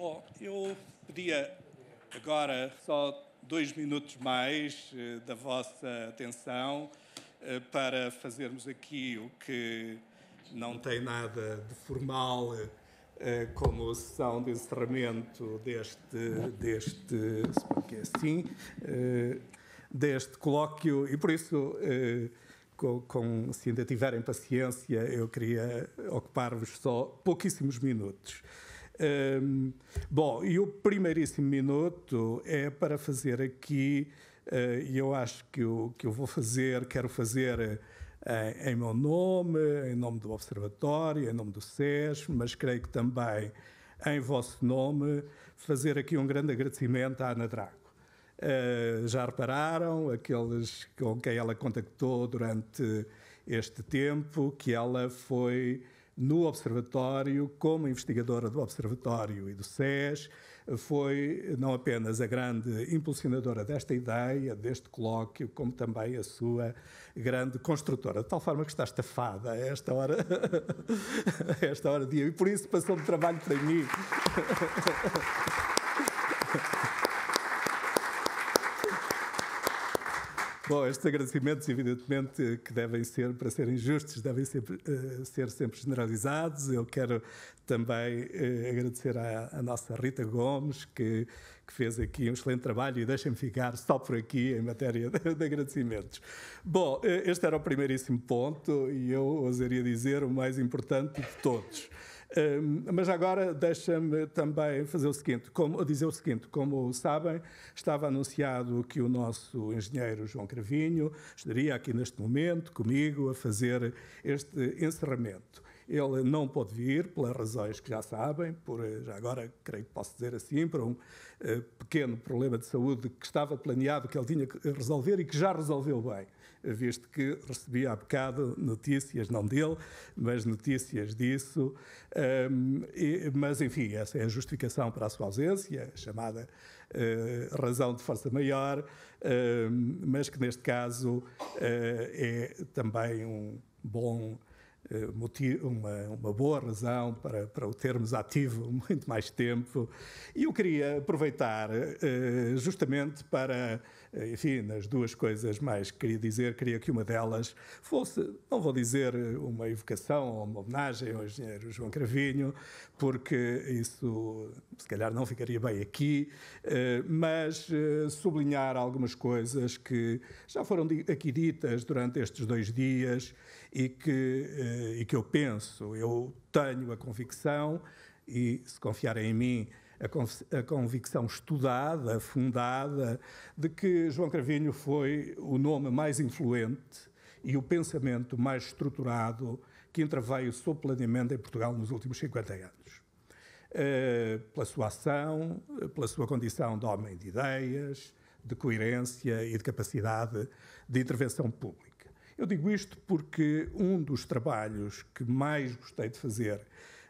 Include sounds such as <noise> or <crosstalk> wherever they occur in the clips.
Bom, eu pedia agora só dois minutos mais eh, da vossa atenção eh, para fazermos aqui o que não tem nada de formal eh, como sessão de encerramento deste, deste porque é assim, deste colóquio e por isso com, com, se ainda tiverem paciência eu queria ocupar-vos só pouquíssimos minutos. Um, bom, e o primeiríssimo minuto é para fazer aqui, eh, e uh, eu acho que eu, que eu vou fazer, quero fazer uh, em meu nome, em nome do Observatório, em nome do SES, mas creio que também em vosso nome, fazer aqui um grande agradecimento à Ana Drago. Uh, eh, já repararam, aqueles com quem ela contactou durante este tempo, que ela foi no Observatório, como investigadora do Observatório e do SES, foi não apenas a grande impulsionadora desta ideia, deste colóquio, como também a sua grande construtora. De tal forma que está estafada a esta hora, <laughs> a esta hora dia. E por isso passou de trabalho para mim. <laughs> Bom, estes agradecimentos, evidentemente, que devem ser, para serem justos, devem ser, eh, ser sempre generalizados. Eu quero também eh, agradecer à, à, nossa Rita Gomes, que, que, fez aqui um excelente trabalho, e deixem-me ficar só por aqui em matéria de, de agradecimentos. Bom, eh, este era o primeiríssimo ponto, e eu ousaria dizer o mais importante de todos. Mas agora deixa-me também fazer o seguinte, como, dizer o seguinte, como sabem, estava anunciado que o nosso engenheiro João Cravinho estaria aqui neste momento comigo a fazer este encerramento. Ele não pôde vir, pelas razões que já sabem, por, eh, já agora creio que posso dizer assim, por um uh, pequeno problema de saúde que estava planeado, que ele tinha que resolver e que já resolveu bem, visto que recebia há bocado notícias, não dele, mas notícias disso. Um, ehm, e, mas, enfim, essa é a justificação para a sua ausência, chamada uh, razão de força maior, uh, mas que neste caso é também um bom eh, uma, uma boa razão para, para o termos ativo <laughs> muito mais tempo. E eu queria aproveitar eh, justamente para eh, enfim, nas duas coisas mais que queria dizer, queria que uma delas fosse, não vou dizer uma evocação ou uma homenagem ao engenheiro João Cravinho, porque isso se calhar não ficaria bem aqui, eh, mas eh, sublinhar algumas coisas que já foram aqui ditas durante estes dois dias e que, e que eu penso, eu tenho a convicção, e se confiarem em mim, a, convicção estudada, fundada, de que João Cravinho foi o nome mais influente e o pensamento mais estruturado que interveio sob planeamento em Portugal nos últimos 50 anos. Eh, pela sua ação, pela sua condição de homem de ideias, de coerência e de capacidade de intervenção pública. Eu digo isto porque um dos trabalhos que mais gostei de fazer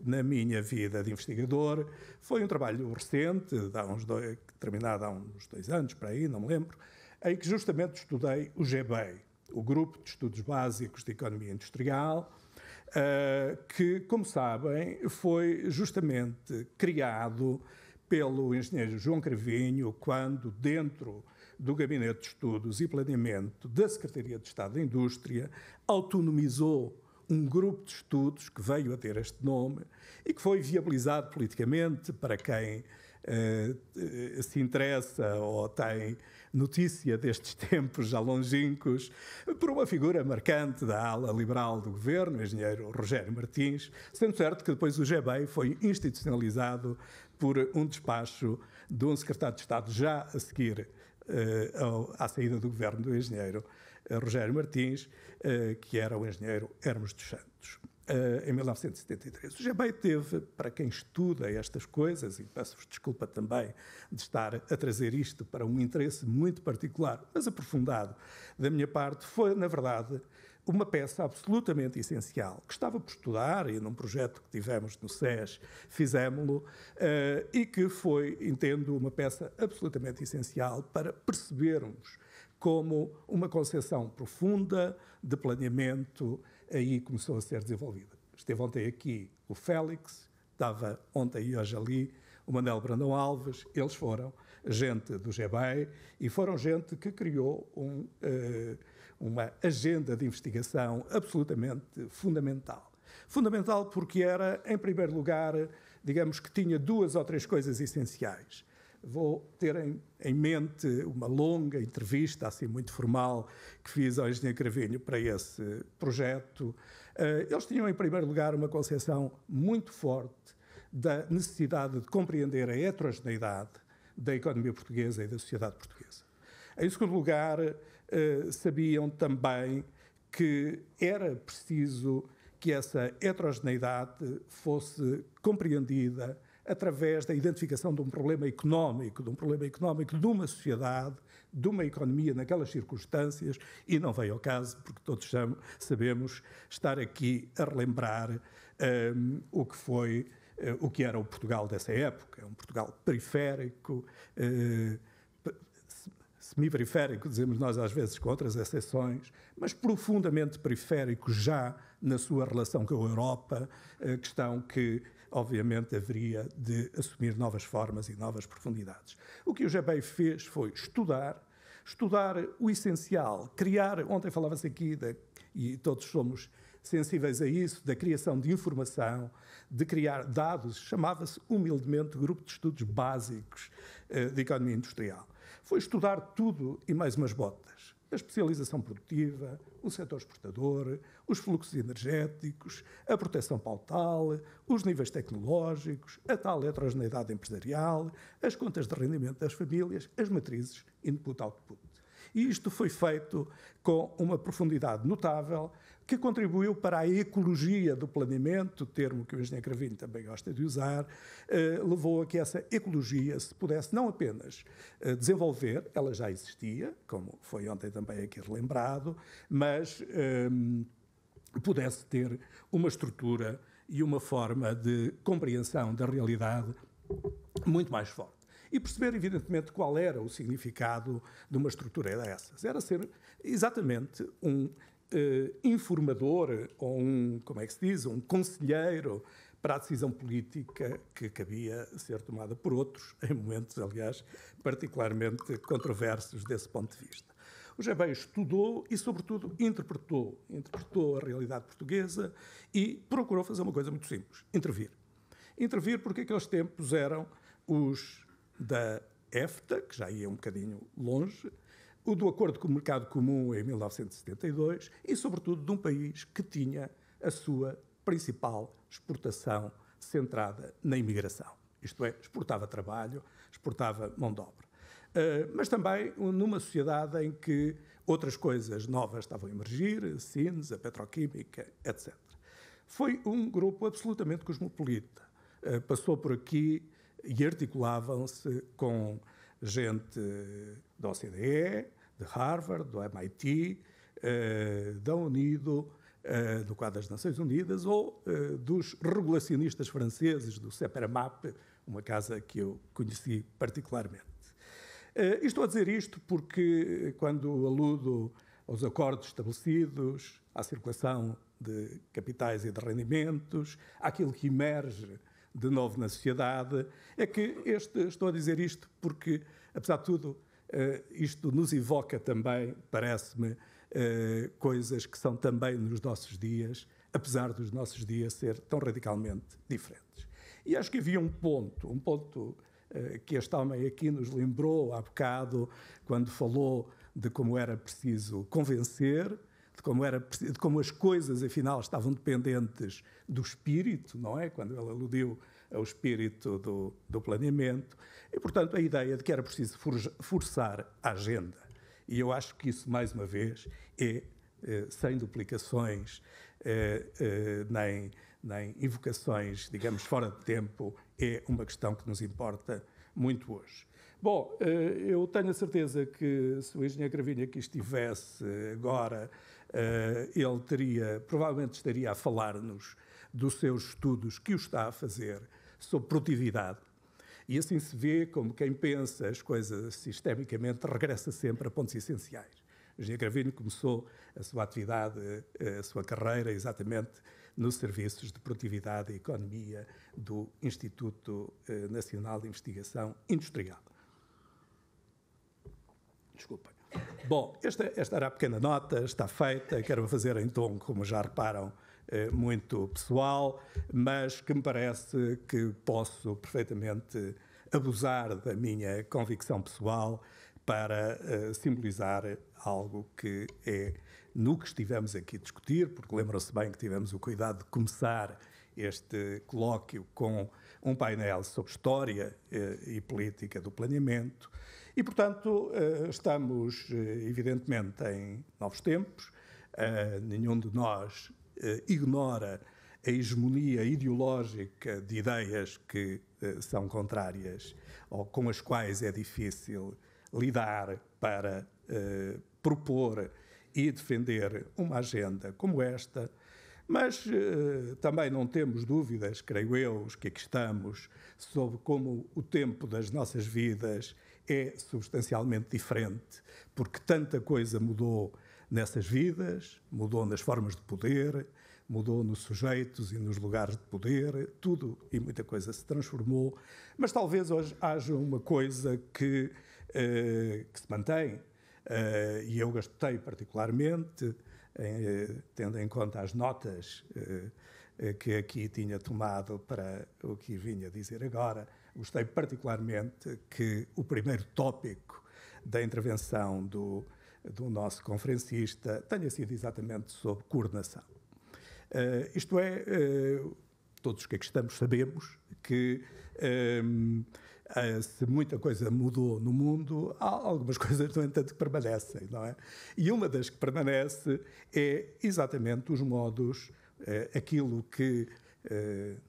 na minha vida de investigador. Foi um trabalho recente, há uns dois, terminado há uns dois anos, para aí, não me lembro, em que justamente estudei o GBEI, o Grupo de Estudos Básicos de Economia Industrial, eh, que, como sabem, foi justamente criado pelo engenheiro João Cravinho, quando, dentro do Gabinete de Estudos e Planeamento da Secretaria de Estado da Indústria, autonomizou um grupo de estudos que veio a ter este nome e que foi viabilizado politicamente para quem uh, se interessa ou tem notícia destes <laughs> tempos já longínquos, por uma figura marcante da ala liberal do governo, o engenheiro Rogério Martins, sendo certo que depois o GBEI foi institucionalizado por um despacho de um secretário de Estado já a seguir uh, à saída do governo do engenheiro eh, Rogério Martins, eh, que era o engenheiro Hermes dos Santos. Eh, em 1973. O GBEI teve, para quem estuda estas coisas, e peço-vos desculpa também de estar a trazer isto para um interesse muito particular, mas aprofundado da minha parte, foi, na verdade, uma peça absolutamente essencial, que estava por estudar, e num projeto que tivemos no SES fizemos-lo, e que foi, entendo, uma peça absolutamente essencial para percebermos como uma concepção profunda de planeamento aí começou a ser desenvolvida. Esteve ontem aqui o Félix, estava ontem e hoje ali o Manuel Brandão Alves, eles foram gente do GBEI e foram gente que criou um, uh, uma agenda de investigação absolutamente fundamental. Fundamental porque era, em primeiro lugar, digamos que tinha duas ou três coisas essenciais vou ter em, em, mente uma longa entrevista, assim muito formal, que fiz ao Engenheiro Cravinho para esse projeto. Eh, eles tinham, em primeiro lugar, uma concepção muito forte da necessidade de compreender a heterogeneidade da economia portuguesa e da sociedade portuguesa. Em segundo lugar, eh, sabiam também que era preciso que essa heterogeneidade fosse compreendida através da identificação de um problema económico, de um problema económico de uma sociedade, de uma economia naquelas circunstâncias, e não veio ao caso, porque todos sabemos estar aqui a relembrar um, o que foi, uh, o que era o Portugal dessa época, um Portugal periférico, uh, semi-periférico, dizemos nós às vezes com outras exceções, mas profundamente periférico já na sua relação com a Europa, eh, questão que obviamente haveria de assumir novas formas e novas profundidades. O que o GBEI fez foi estudar, estudar o essencial, criar, ontem falava-se aqui, da, e todos somos sensíveis a isso, da criação de informação, de criar dados, chamava-se humildemente Grupo de Estudos Básicos eh, de Economia Industrial. Foi estudar tudo e mais umas botas a especialização produtiva, o setor exportador, os fluxos energéticos, a proteção pautal, os níveis tecnológicos, a tal heterogeneidade empresarial, as contas de rendimento das famílias, as matrizes input-output. E isto foi feito com uma profundidade notável, que contribuiu para a ecologia do planeamento, termo que o engenheiro Cravinho também gosta de usar, eh, levou a que essa ecologia se pudesse não apenas eh, desenvolver, ela já existia, como foi ontem também aqui relembrado, mas eh, pudesse ter uma estrutura e uma forma de compreensão da realidade muito mais forte e perceber, evidentemente, qual era o significado de uma estrutura dessas. Era ser exatamente um eh, informador ou um, como é que se diz, um conselheiro para a decisão política que cabia ser tomada por outros, <laughs> em momentos, aliás, particularmente controversos desse ponto de vista. O Gebeio estudou e, sobretudo, interpretou. Interpretou a realidade portuguesa e procurou fazer uma coisa muito simples: intervir. Intervir porque aqueles tempos eram os da EFTA, que já ia um bocadinho longe, o do Acordo com o Mercado Comum em 1972 e, sobretudo, de um país que tinha a sua principal exportação centrada na imigração. Isto é, exportava trabalho, exportava mão de obra. Uh, mas também numa sociedade em que outras coisas novas estavam a emergir, Sines, a petroquímica, etc. Foi um grupo absolutamente cosmopolita. Uh, passou por aqui e articulavam-se com gente da OCDE, de Harvard, do MIT, eh, da Unido, eh, do quadro das Nações Unidas, ou eh, dos regulacionistas franceses, do CEPRAMAP, uma casa que eu conheci particularmente. E estou a dizer isto porque, quando aludo aos acordos estabelecidos, à circulação de capitais e de rendimentos, àquilo que emerge de novo na sociedade, é que este, estou a dizer isto porque, apesar de tudo, eh, isto nos evoca também, parece-me, eh, coisas que são também nos nossos dias, apesar dos nossos dias ser tão radicalmente diferentes. E acho que havia um ponto, um ponto eh, que este homem aqui nos lembrou há bocado, quando falou de como era preciso convencer, de como, era, de como as coisas, afinal, estavam dependentes do espírito, não é? Quando ele aludiu ao é espírito do, do planeamento, e, portanto, a ideia de que era preciso forçar a agenda. E eu acho que isso, mais uma vez, é eh, sem duplicações, eh, eh, nem, nem invocações, digamos, fora de tempo, é uma questão que nos importa muito hoje. Bom, eu tenho a certeza que se o engenheiro Gravinha aqui estivesse agora, ele teria, provavelmente estaria a falar-nos dos seus estudos que o está a fazer sobre produtividade. E assim se vê como quem pensa as coisas sistemicamente regressa sempre a pontos essenciais. Eugênio Gravino começou a sua atividade, eh, a sua carreira, exatamente nos serviços de produtividade e economia do Instituto eh, Nacional de Investigação Industrial. Desculpem. Bom, esta, esta era a pequena nota, está feita, quero fazer em tom, como já reparam, eh, muito pessoal, mas que me parece que posso perfeitamente abusar da minha convicção pessoal para uh, simbolizar algo que é no que estivemos aqui a discutir, porque lembram-se bem que tivemos o cuidado de começar este colóquio com um painel sobre história uh, e política do planeamento. E, portanto, uh, estamos, evidentemente, em novos tempos. nenhum de nós eh, ignora a hegemonia ideológica de ideias que eh, são contrárias ou com as quais é difícil lidar para eh, propor e defender uma agenda como esta, mas eh, também não temos dúvidas, creio eu, os que aqui estamos, sobre como o tempo das nossas vidas é substancialmente diferente, porque tanta coisa mudou nessas vidas, mudou nas formas de poder, mudou nos sujeitos e nos lugares de poder, tudo e muita coisa se transformou, mas talvez hoje haja uma coisa que, eh, que se mantém, eh, e eu gastei particularmente, eh, tendo em conta as notas que aqui tinha tomado para o que vinha dizer agora, gostei particularmente que o primeiro tópico da intervenção do do nosso conferencista tenha sido exatamente sobre coordenação. Uh, isto é, uh, todos que aqui é estamos sabemos que uh, se muita coisa mudou no mundo, há algumas <laughs> coisas, no entanto, que permanecem, não é? E uma das que permanece é exatamente os modos, aquilo que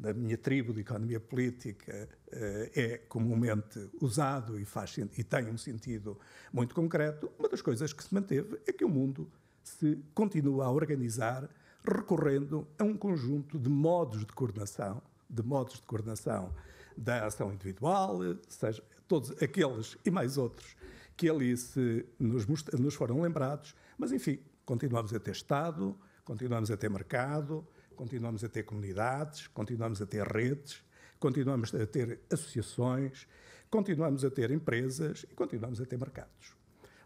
na eh, minha tribo de economia política eh, é comumente usado e, faz, e tem um sentido muito concreto, uma das coisas que se manteve é que o mundo se continua a organizar recorrendo a um conjunto de modos de coordenação, de modos de coordenação da ação individual, seja todos aqueles e mais outros que ali se nos, nos foram lembrados, mas enfim, continuamos a ter Estado, continuamos a ter mercado, continuamos a ter comunidades, continuamos a ter redes, continuamos a ter associações, continuamos a ter empresas e continuamos a ter mercados.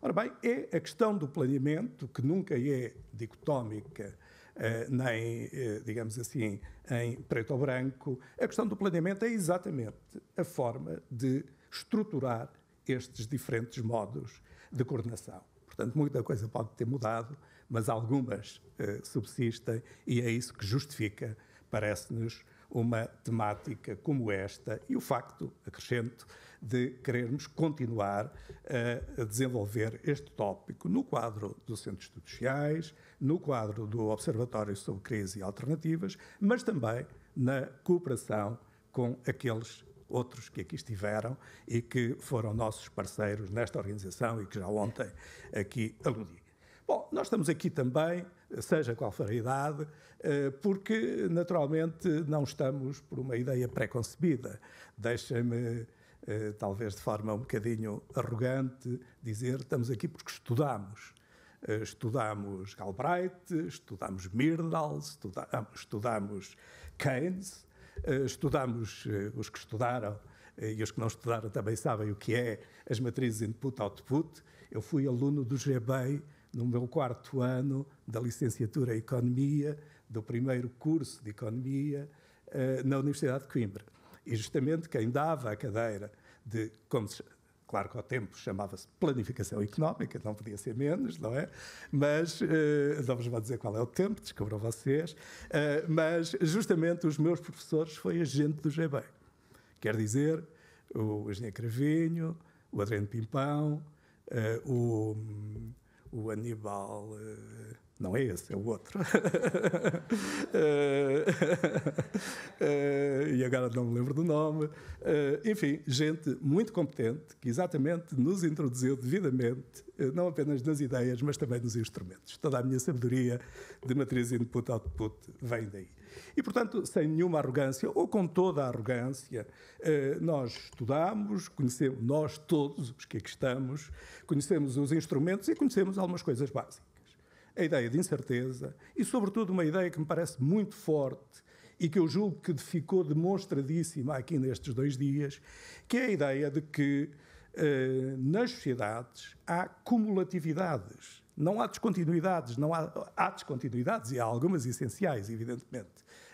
Ora bem, é a questão do planeamento, que nunca é dicotómica, eh, nem, eh, digamos assim, em preto ou branco, a questão do planeamento é exatamente a forma de estruturar estes diferentes modos de coordenação. Portanto, muita coisa pode ter mudado, mas algumas eh, subsistem e é isso que justifica, parece-nos, uma temática como esta e o facto, acrescento, de querermos continuar eh, a desenvolver este tópico no quadro do Centro de Estudos Sociais, no quadro do Observatório sobre Crise e Alternativas, mas também na cooperação com aqueles outros que aqui estiveram e que foram nossos parceiros nesta organização e que já ontem aqui aludi. Bom, nós estamos aqui também, seja qual for a idade, eh, porque naturalmente não estamos por uma ideia pré-concebida. Deixem-me, eh, talvez de forma um bocadinho arrogante, dizer estamos aqui porque estudamos. Eh, estudamos Galbraith, estudamos Myrdal, ah, estudamos Keynes, estudamos os que estudaram e os que não estudaram também sabem o que é as matrizes input-output. Eu fui aluno do GBEI no meu quarto ano da licenciatura em Economia, do primeiro curso de Economia uh, na Universidade de Coimbra. E justamente quem dava a cadeira de, como se, claro que ao tempo chamava-se planificação económica, não podia ser menos, não é? Mas, uh, não vos vou dizer qual é o tempo, descobram vocês, uh, mas justamente os meus professores foi a gente do GB. Quer dizer, o Engenheiro Cravinho, o Adriano Pimpão, uh, o hum, o Aníbal. Eh, não é esse, é o outro. <laughs> Eh, eh, e agora não me lembro do nome. Enfim, gente muito competente que exatamente nos introduziu devidamente, não apenas nas ideias, mas também nos instrumentos. Toda a minha sabedoria de matriz input-output vem daí. E, portanto, sem nenhuma arrogância, ou com toda a arrogância, eh, nós estudamos, conhecemos, nós todos os que aqui estamos, conhecemos os instrumentos e conhecemos algumas coisas básicas. A ideia de incerteza e, sobretudo, uma ideia que me parece muito forte e que eu julgo que ficou demonstradíssima aqui nestes dois dias, que é a ideia de que eh, nas sociedades há cumulatividades. Não há descontinuidades, não há, há descontinuidades e há algumas essenciais, evidentemente.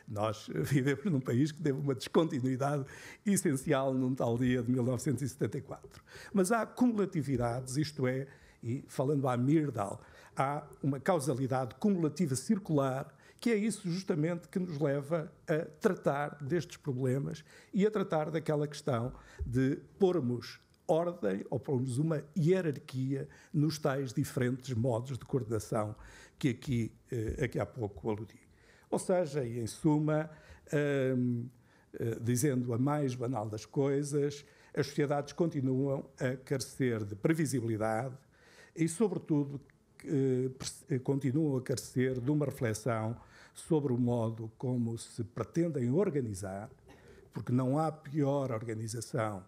Nós <laughs> vivemos num país que teve uma descontinuidade essencial num tal dia de 1974. Mas há cumulatividades, isto é, e falando à Mirdal, há uma causalidade cumulativa circular, que é isso justamente que nos leva a tratar destes problemas e a tratar daquela questão de pormos ordem ou pelo menos uma hierarquia nos tais diferentes modos de coordenação que aqui, eh, há pouco aludi. Ou seja, e em suma, hum, dizendo a mais banal das coisas, as sociedades continuam a carecer de previsibilidade e, sobretudo, eh, eh, continuam a carecer de uma reflexão sobre o modo como se pretendem organizar, porque não há pior organização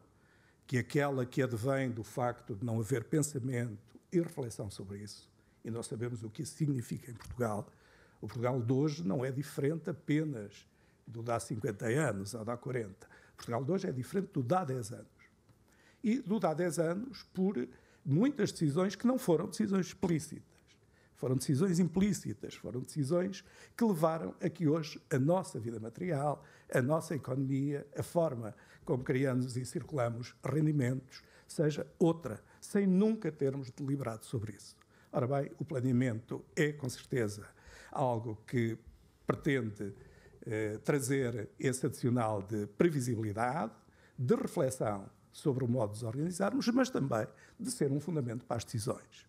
que aquela que advém do facto de não haver pensamento e reflexão sobre isso, e nós sabemos o que isso significa em Portugal, o Portugal de hoje não é diferente apenas do de há 50 anos ou de há 40. O Portugal de hoje é diferente do de há 10 anos. E do de há 10 anos por muitas decisões que não foram decisões explícitas. Foram decisões implícitas, foram decisões que levaram a que hoje a nossa vida material, a nossa economia, a forma como criamos e circulamos rendimentos, seja outra, sem nunca termos deliberado sobre isso. Ora bem, o planeamento é, com certeza, algo que pretende eh, trazer esse adicional de previsibilidade, de reflexão sobre o modo de nos organizarmos, mas também de ser um fundamento para as decisões,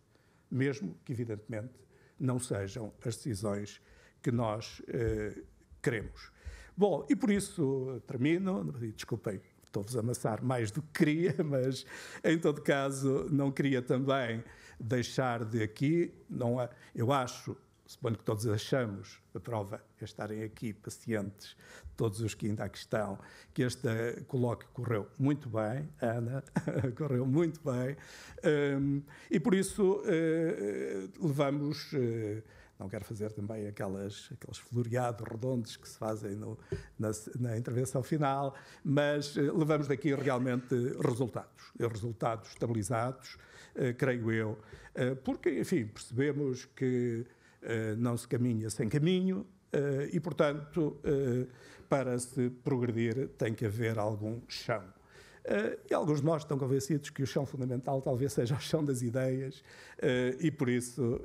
mesmo que, evidentemente, não sejam as decisões que nós eh, queremos. Bom, e por isso termino, desculpem estou-vos a amassar mais do que queria, <laughs> mas em todo caso não queria também deixar de aqui, não há, é, eu acho, suponho que todos achamos, a prova é estarem aqui pacientes, todos os que ainda aqui estão, que este colóquio correu muito bem, Ana, <laughs> correu muito bem, um, e por isso uh, levamos... Uh, não quero fazer também aquelas, aqueles floreados redondos que se fazem no, na, na, intervenção final, mas eh, levamos daqui realmente resultados, eh, resultados estabilizados, eh, creio eu, porque, enfim, percebemos que não se caminha sem caminho, Uh, e, portanto, uh, para se progredir tem que haver algum chão. Uh, e alguns de nós estão convencidos que o chão fundamental talvez seja o chão das ideias, e por isso,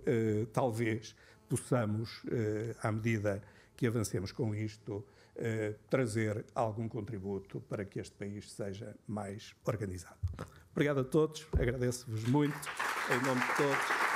talvez, possamos, eh, à medida que avancemos com isto, eh, trazer algum contributo para que este país seja mais organizado. Obrigado a todos, agradeço-vos muito, em nome de todos.